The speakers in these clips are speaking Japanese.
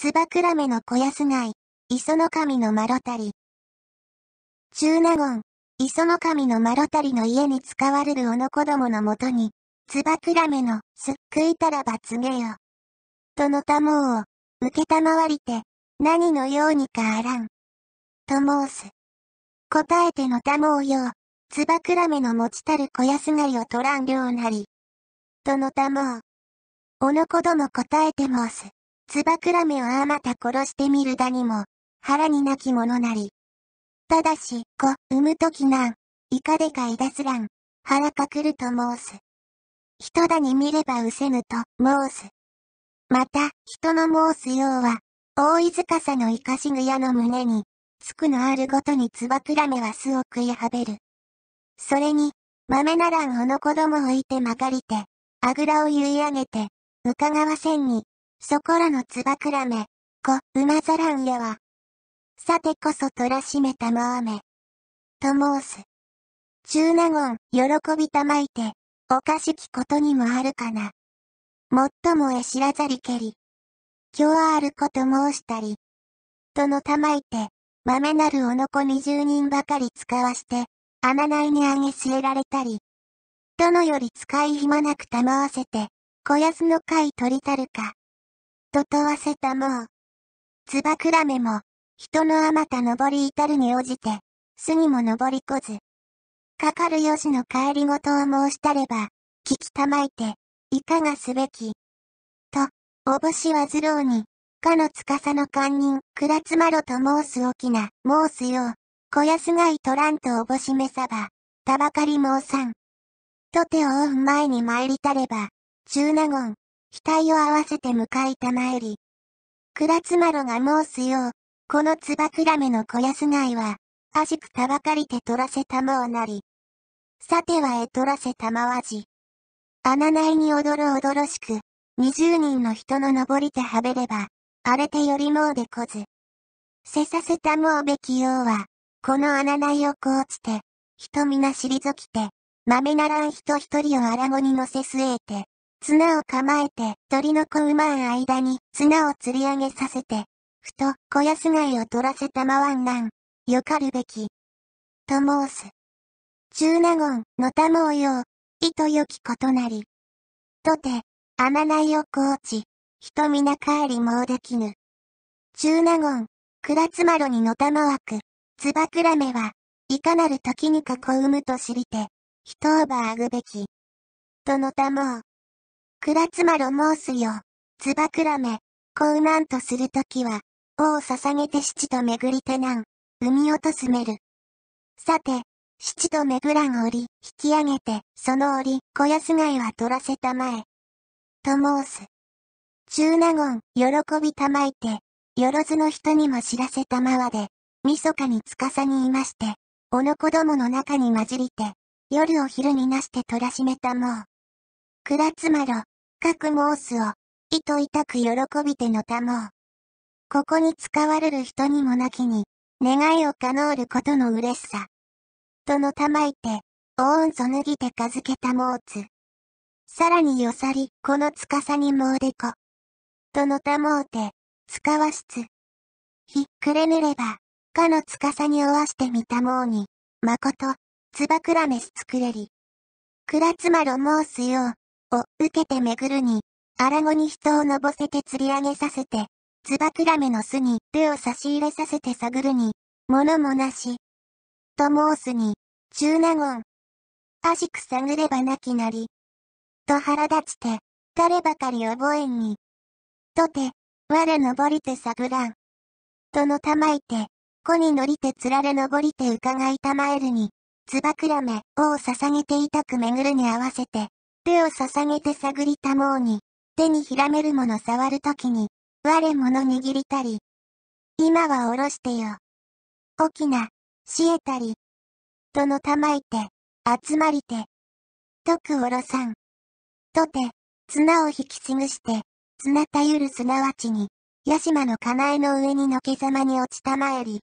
つばくらめの小安貝、磯の神のまろたり。中納言、磯の神のまろたりの家に使われるおの子供のもとに、つばくらめの、すっくいたらば告げよ。とのたもうを、受けたまわりて、何のようにかあらん。と申す。答えてのたもうよう、つばくらめの持ちたる小安貝を取らんりょうなり。とのたもう。おの子供答えて申す。つばくらめをあまた殺してみるだにも、腹になきものなり。ただし、子、産むときなん、いかでかいだすらん、腹かくると申す。人だに見ればうせぬと申す。また、人の申すようは、大井塚さの生かしぐやの胸に、つくのあるごとにつばくらめは巣を食いはべる。それに、豆ならんほの子供をいてまかりて、あぐらを言い上げて、うかがわせんに、そこらのつばくらめ、こ、うまざらんやは。さてこそとらしめたまわめ。と申す。中納言、喜びたまいて、おかしきことにもあるかな。もっともえ知らざりけり。今日あること申したり。とのたまいて、豆なるおのこ二十人ばかり使わして、穴内にあげ据えられたり。どのより使い暇なくたまわせて、小安の会取りたるか。と問わせたもう。つばくらめも、人のあまた登り至るに応じて、巣にも登りこず。かかるよしの帰りごとを申したれば、聞きたまいて、いかがすべき。と、おぼしはずろうに、かのつかさの官人、くらつまろと申すおきな、申すよう、こやすがいとらんとおぼしめさば、たばかり申さん。と手を追う前に参りたれば、中納言、額を合わせて向えいたまえり。倉津丸が申すよう、このつばくらめの小安内は、あじくたばかりて取らせたもうなり。さてはえ取らせたまわじ。穴内におどろおどろしく、二十人の人の登りてはべれば、荒れてよりもうでこず。せさせたもうべきようは、この穴内をこうつて、人皆しりぞきて、まめならん人一人を荒ごに乗せ据えて、綱を構えて、鳥の子馬ん間に綱を釣り上げさせて、ふと小安貝を取らせたまわんなん、よかるべき。と申す。中納言のたもうよう、意図よきことなり。とて、あまないをこうち、人皆帰りもうできぬ。中納言、倉まろにのたまわく、つばくらめは、いかなる時に囲うむと知りて、人をばあぐべき。とのたもう。クラツマロ申すよ。つばくらめ、こうなんとするときは、王を捧げて七と巡りてなん、海落とすめる。さて、七と巡らん折、引き上げて、その折、小安貝は取らせたまえ。と申す。中納言、喜びたまいて、よろずの人にも知らせたまわで、みそかにつかさにいまして、おの子供の中に混じりて、夜を昼になして取らしめたもう。くらつまろ、かく申すを、意図痛く喜びてのたもう。ここに使われる人にもなきに、願いを叶うることの嬉しさ。とのたまいて、おうんぞ脱ぎてかずけたもうつ。さらによさり、このつかさにもうでこ。とのたもうて、つかわしつ。ひっくれぬれば、かのつかさにおわしてみたもうに、まこと、つばくらめしつくれり。くらつまろ申すよう、を受けてめぐるに、荒子に人をのぼせて釣り上げさせて、つばくらめの巣に手を差し入れさせて探るに、物もなし。と申すに、中納言。あしく探ればなきなり。と腹立ちて、誰ばかり覚えんに。とて、我登りて探らん。とのたまいて、子に乗りてつられ登りて伺いたまえるに、つばくらめを捧げていたくめぐるに合わせて、手を捧げて探りたもうに、手にひらめるもの触るときに、我もの握りたり。今はおろしてよ。大きな、しえたり。とのたまいて、集まりて。とくおろさん。とて、綱を引きちぐして、綱たゆるすなわちに、屋島の構えの上にのけざまに落ちたまえり。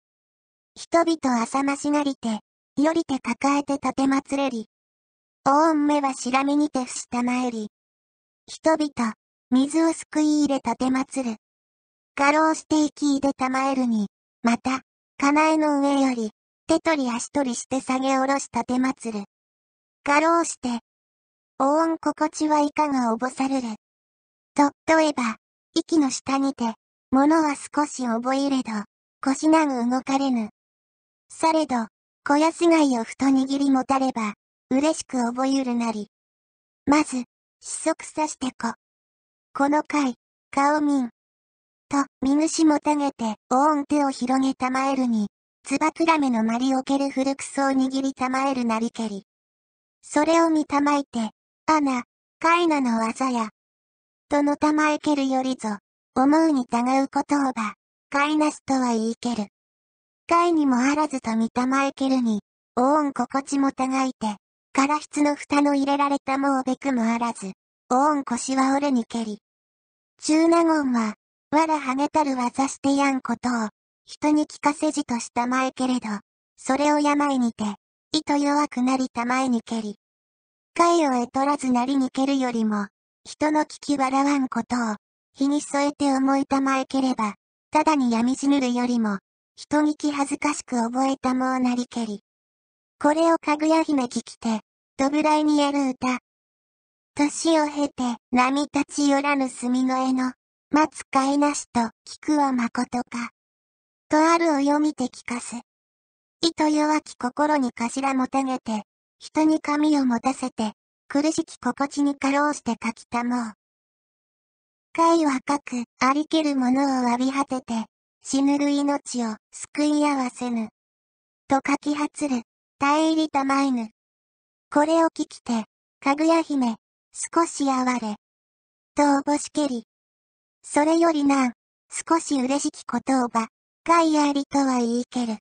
人々あさましがりて、よりて抱えて立てまつれり。おおんめはしらみにて伏したまえり。人々、水をすくい入れたてまつる。過労して生きいでたまえるに、また、かなえの上より、手取り足取りして下げ下ろしたてまつる。過労して、おおん心地はいかがおぼさるる。と、とえば、息の下にて、物は少し覚えれど、腰なぐ動かれぬ。されど、小安貝をふと握り持たれば、嬉しく覚えるなり。まず、失速さしてこ。この回、顔民。と、見主もたげて、おん手を広げたまえるに、つばくらめのまりおける古くそう握りたまえるなりけり。それを見たまいて、あな、カイナの技や、とのたまえけるよりぞ、思うにたがうことをば、カイナスとは言いける。カイにもあらずと見たまえけるに、おん心地もたがいて、から室の蓋の入れられたもうべくもあらず、おおん腰は折れにけり。中納言は、わらはげたる技してやんことを、人に聞かせじとしたまえけれど、それを病にて、意図弱くなりたまえにけり。貝を得とらずなりにけるよりも、人の聞き笑わんことを、日に添えて思いたまえければ、ただに闇じぬるよりも、人聞き恥ずかしく覚えたもうなりけり。これをかぐや姫聞きて、どぶらいにやる歌。年を経て、波立ち寄らぬ墨の絵の、待つ飼いなしと、聞くは誠か。とあるを読みて聞かす。意と弱き心に頭もたげて、人に髪を持たせて、苦しき心地に過労して書きたもう。いはかく、ありきるものを詫び果てて、死ぬる命を救い合わせぬ。と書きはつる。耐えりたまいぬ。これを聞きて、かぐや姫、少し哀れ。とおぼしけり。それよりなん、少し嬉しき言葉、かいありとは言いける。